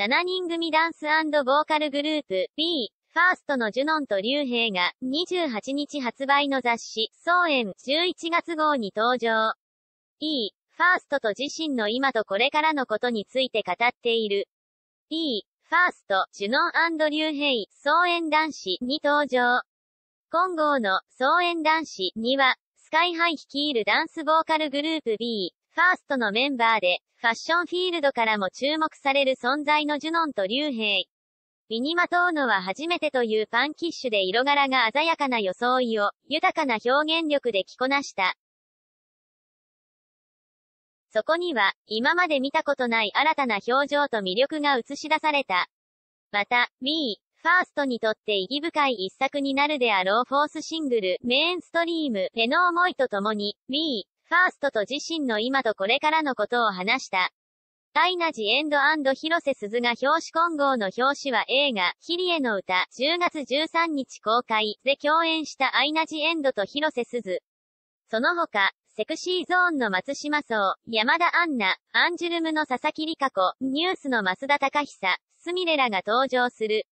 7人組ダンスボーカルグループ B、ファーストのジュノンと竜兵が28日発売の雑誌、総演11月号に登場。E、ファーストと自身の今とこれからのことについて語っている。E、ファースト、ジュノン竜兵、総演男子に登場。今後の総演男子には、スカイハイ率いるダンスボーカルグループ B、ファーストのメンバーで、ファッションフィールドからも注目される存在のジュノンと竜兵。身にまとうのは初めてというパンキッシュで色柄が鮮やかな装いを、豊かな表現力で着こなした。そこには、今まで見たことない新たな表情と魅力が映し出された。また、ミー、ファーストにとって意義深い一作になるであろうフォースシングル、メインストリーム、ペノ思いとともに、ミー、ファーストと自身の今とこれからのことを話した。タイナジエンド広瀬すずが表紙混合の表紙は映画、キリエの歌、10月13日公開で共演したアイナジエンドと広瀬すず。その他、セクシーゾーンの松島荘、山田アンナ、アンジュルムの佐々木里香子、ニュースの増田隆久、スミレらが登場する。